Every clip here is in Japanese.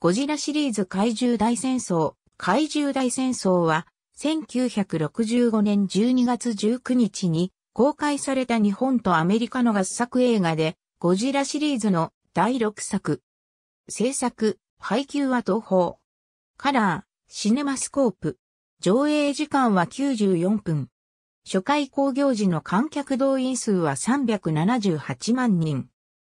ゴジラシリーズ怪獣大戦争、怪獣大戦争は、1965年12月19日に公開された日本とアメリカの合作映画で、ゴジラシリーズの第6作。制作、配給は東宝。カラー、シネマスコープ。上映時間は94分。初回興行時の観客動員数は378万人。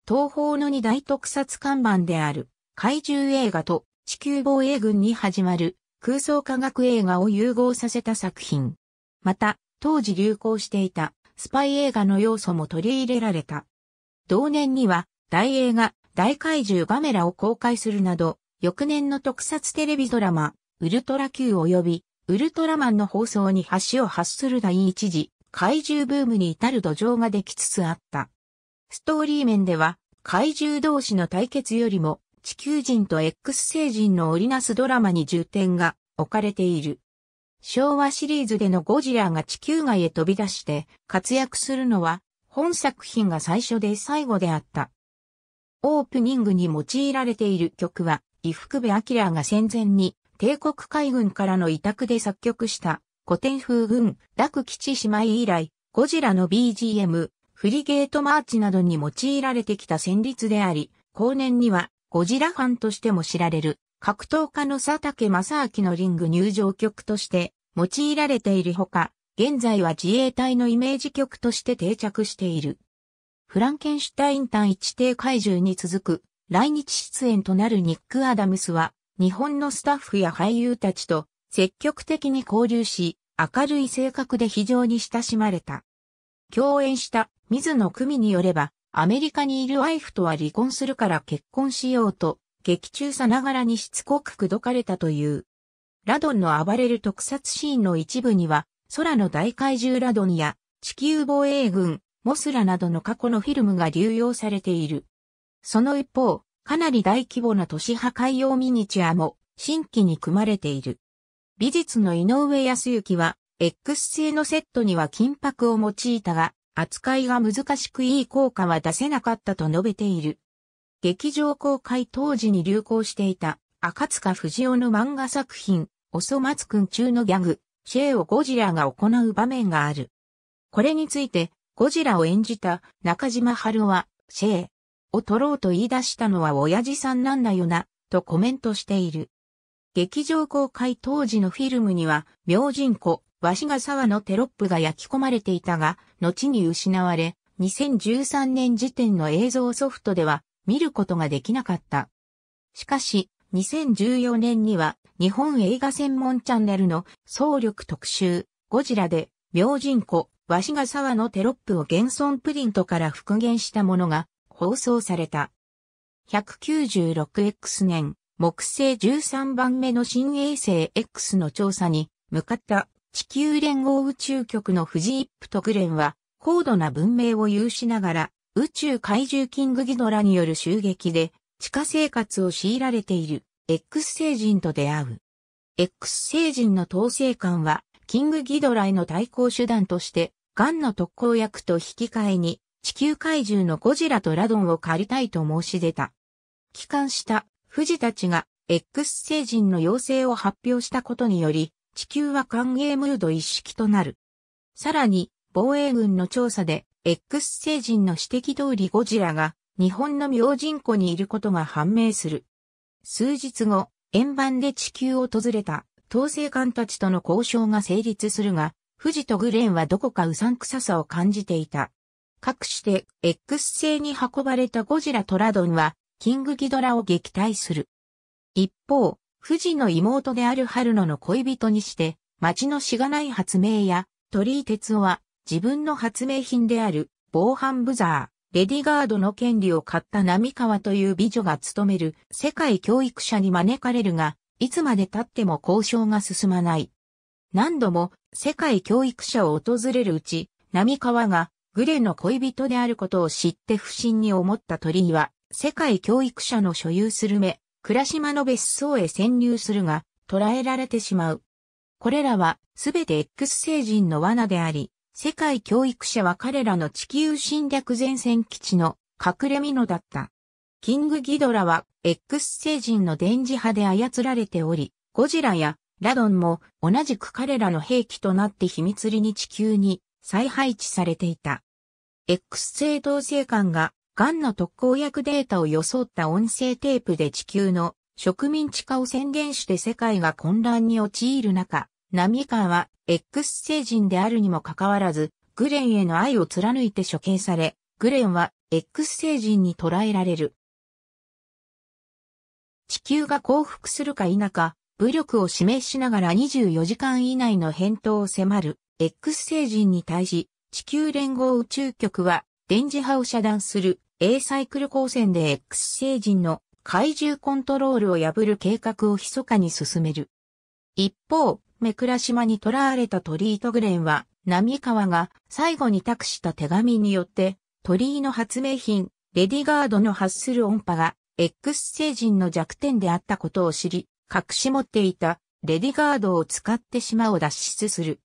東宝の2大特撮看板である。怪獣映画と地球防衛軍に始まる空想科学映画を融合させた作品。また、当時流行していたスパイ映画の要素も取り入れられた。同年には大映画、大怪獣ガメラを公開するなど、翌年の特撮テレビドラマ、ウルトラ Q 及び、ウルトラマンの放送に橋を発する第一次、怪獣ブームに至る土壌ができつつあった。ストーリー面では、怪獣同士の対決よりも、地球人と X 星人の織りなすドラマに重点が置かれている。昭和シリーズでのゴジラが地球外へ飛び出して活躍するのは本作品が最初で最後であった。オープニングに用いられている曲は、伊福部明が戦前に帝国海軍からの委託で作曲した古典風軍楽吉姉妹以来、ゴジラの BGM、フリゲートマーチなどに用いられてきた旋律であり、後年にはゴジラファンとしても知られる、格闘家の佐竹正明のリング入場曲として用いられているほか、現在は自衛隊のイメージ曲として定着している。フランケンシュタイン単一定怪獣に続く来日出演となるニック・アダムスは、日本のスタッフや俳優たちと積極的に交流し、明るい性格で非常に親しまれた。共演した水野久美によれば、アメリカにいるワイフとは離婚するから結婚しようと、劇中さながらにしつこく口説かれたという。ラドンの暴れる特撮シーンの一部には、空の大怪獣ラドンや地球防衛軍、モスラなどの過去のフィルムが流用されている。その一方、かなり大規模な都市破壊用ミニチュアも新規に組まれている。美術の井上康之は、X 製のセットには金箔を用いたが、扱いが難しくいい効果は出せなかったと述べている。劇場公開当時に流行していた赤塚不二夫の漫画作品、おそ松くん中のギャグ、シェーをゴジラが行う場面がある。これについて、ゴジラを演じた中島春は、シェーを取ろうと言い出したのは親父さんなんだよな、とコメントしている。劇場公開当時のフィルムには、明神湖、和紙が沢のテロップが焼き込まれていたが、後に失われ、2013年時点の映像ソフトでは見ることができなかった。しかし、2014年には日本映画専門チャンネルの総力特集、ゴジラで、明神湖、和紙が沢のテロップを現存プリントから復元したものが放送された。196X 年、木星13番目の新衛星 X の調査に向かった地球連合宇宙局のフジイップ特連は、高度な文明を有しながら、宇宙怪獣キングギドラによる襲撃で、地下生活を強いられている X 星人と出会う。X 星人の統制官は、キングギドラへの対抗手段として、ガンの特効薬と引き換えに、地球怪獣のゴジラとラドンを借りたいと申し出た。帰還した、富士たちが、X 星人の要請を発表したことにより、地球は歓迎ムード一式となる。さらに、防衛軍の調査で、X 星人の指摘通りゴジラが日本の明神湖にいることが判明する。数日後、円盤で地球を訪れた統制官たちとの交渉が成立するが、富士とグレンはどこかうさんくささを感じていた。かくして X 星に運ばれたゴジラトラドンは、キングギドラを撃退する。一方、富士の妹である春野の恋人にして、町のしがない発明や、鳥居哲夫は、自分の発明品である、防犯ブザー、レディガードの権利を買った波川という美女が務める世界教育者に招かれるが、いつまで経っても交渉が進まない。何度も世界教育者を訪れるうち、波川がグレの恋人であることを知って不審に思った鳥居は、世界教育者の所有する目、倉島の別荘へ潜入するが、捕らえられてしまう。これらはすべて X 星人の罠であり、世界教育者は彼らの地球侵略前線基地の隠れ蓑だった。キングギドラは X 星人の電磁波で操られており、ゴジラやラドンも同じく彼らの兵器となって秘密裏に地球に再配置されていた。X 星統制官ががんの特効薬データを装った音声テープで地球の植民地化を宣言して世界が混乱に陥る中、波川は X 星人であるにもかかわらず、グレンへの愛を貫いて処刑され、グレンは X 星人に捕らえられる。地球が降伏するか否か、武力を示しながら24時間以内の返答を迫る X 星人に対し、地球連合宇宙局は電磁波を遮断する A サイクル光線で X 星人の怪獣コントロールを破る計画を密かに進める。一方、目倉島に捕らわれた鳥居トグレンは、波川が最後に託した手紙によって、鳥居の発明品、レディガードの発する音波が、X 星人の弱点であったことを知り、隠し持っていたレディガードを使って島を脱出する。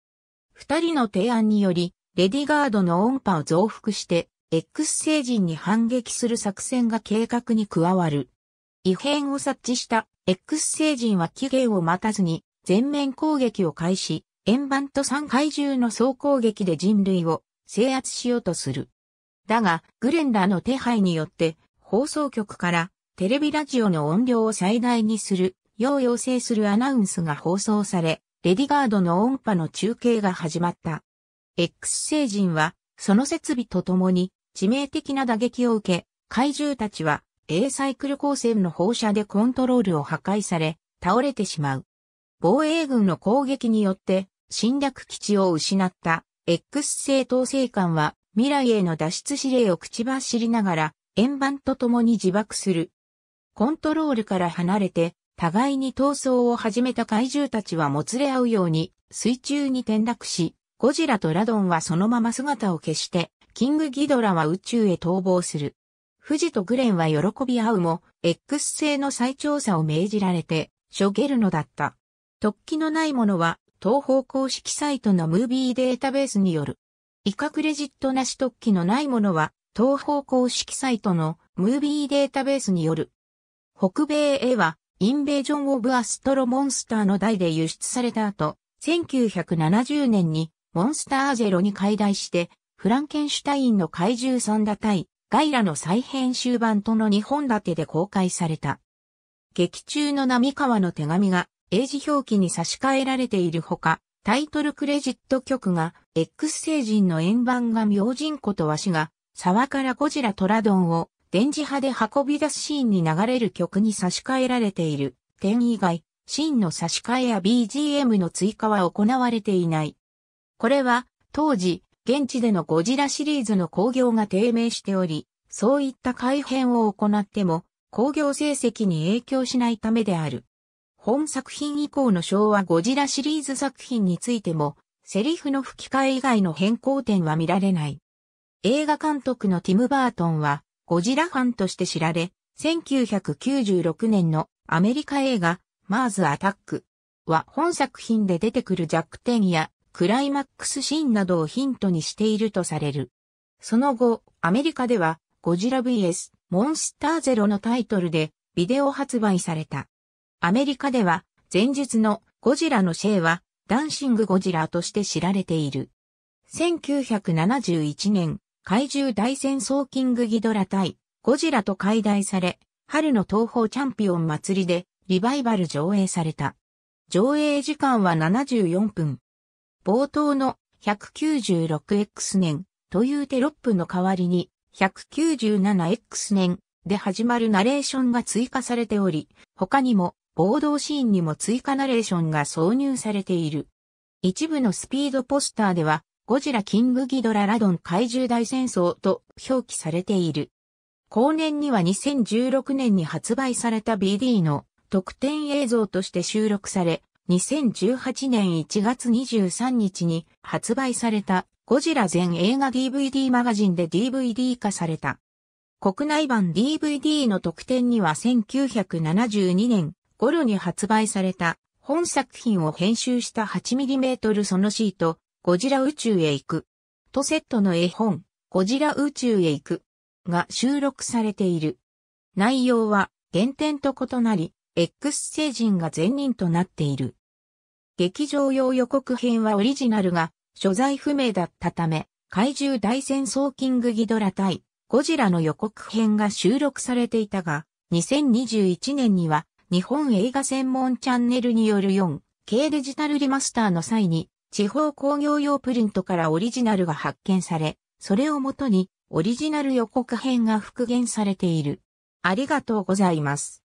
二人の提案により、レディガードの音波を増幅して、X 星人に反撃する作戦が計画に加わる。異変を察知した X 星人は期限を待たずに全面攻撃を開始、円盤と三怪獣の総攻撃で人類を制圧しようとする。だが、グレンラの手配によって放送局からテレビラジオの音量を最大にするよう要請するアナウンスが放送され、レディガードの音波の中継が始まった。X 星人はその設備とともに致命的な打撃を受け、怪獣たちは A サイクル光線の放射でコントロールを破壊され、倒れてしまう。防衛軍の攻撃によって侵略基地を失った X 星統制官は未来への脱出指令を口走りながら円盤と共に自爆する。コントロールから離れて互いに闘争を始めた怪獣たちはもつれ合うように水中に転落し、ゴジラとラドンはそのまま姿を消してキングギドラは宇宙へ逃亡する。富士とグレンは喜び合うも、X 星の再調査を命じられて、しょげるのだった。突起のないものは、東方公式サイトのムービーデータベースによる。イカクレジットなし突起のないものは、東方公式サイトのムービーデータベースによる。北米へは、インベージョン・オブ・アストロ・モンスターの台で輸出された後、1970年にモンスターゼロに解体してフランケンシュタインの怪獣三打対ガイラの再編集版との2本立てで公開された。劇中の波川の手紙が英字表記に差し替えられているほか、タイトルクレジット曲が、X 星人の円盤が明神子とわしが、沢からゴジラトラドンを電磁波で運び出すシーンに流れる曲に差し替えられている。点以外、シーンの差し替えや BGM の追加は行われていない。これは、当時、現地でのゴジラシリーズの興行が低迷しており、そういった改変を行っても、興行成績に影響しないためである。本作品以降の昭和ゴジラシリーズ作品についても、セリフの吹き替え以外の変更点は見られない。映画監督のティム・バートンは、ゴジラファンとして知られ、1996年のアメリカ映画、マーズ・アタックは本作品で出てくる弱点やクライマックスシーンなどをヒントにしているとされる。その後、アメリカでは、ゴジラ VS モンスターゼロのタイトルでビデオ発売された。アメリカでは、前述のゴジラのシェイは、ダンシングゴジラとして知られている。1971年、怪獣大戦争キングギドラ対ゴジラと解体され、春の東方チャンピオン祭りでリバイバル上映された。上映時間は74分。冒頭の 196X 年というテロップの代わりに 197X 年で始まるナレーションが追加されており、他にも暴動シーンにも追加ナレーションが挿入されている。一部のスピードポスターでは、ゴジラキングギドララドン怪獣大戦争と表記されている。後年には2016年に発売された BD の特典映像として収録され、2018年1月23日に発売されたゴジラ全映画 DVD マガジンで DVD 化された。国内版 DVD の特典には1972年頃に発売された本作品を編集した 8mm そのシート、ゴジラ宇宙へ行く。とセットの絵本、ゴジラ宇宙へ行く。が収録されている。内容は原点と異なり、X 星人が前任となっている。劇場用予告編はオリジナルが所在不明だったため、怪獣大戦争キングギドラ対ゴジラの予告編が収録されていたが、2021年には日本映画専門チャンネルによる 4K デジタルリマスターの際に地方工業用プリントからオリジナルが発見され、それをもとにオリジナル予告編が復元されている。ありがとうございます。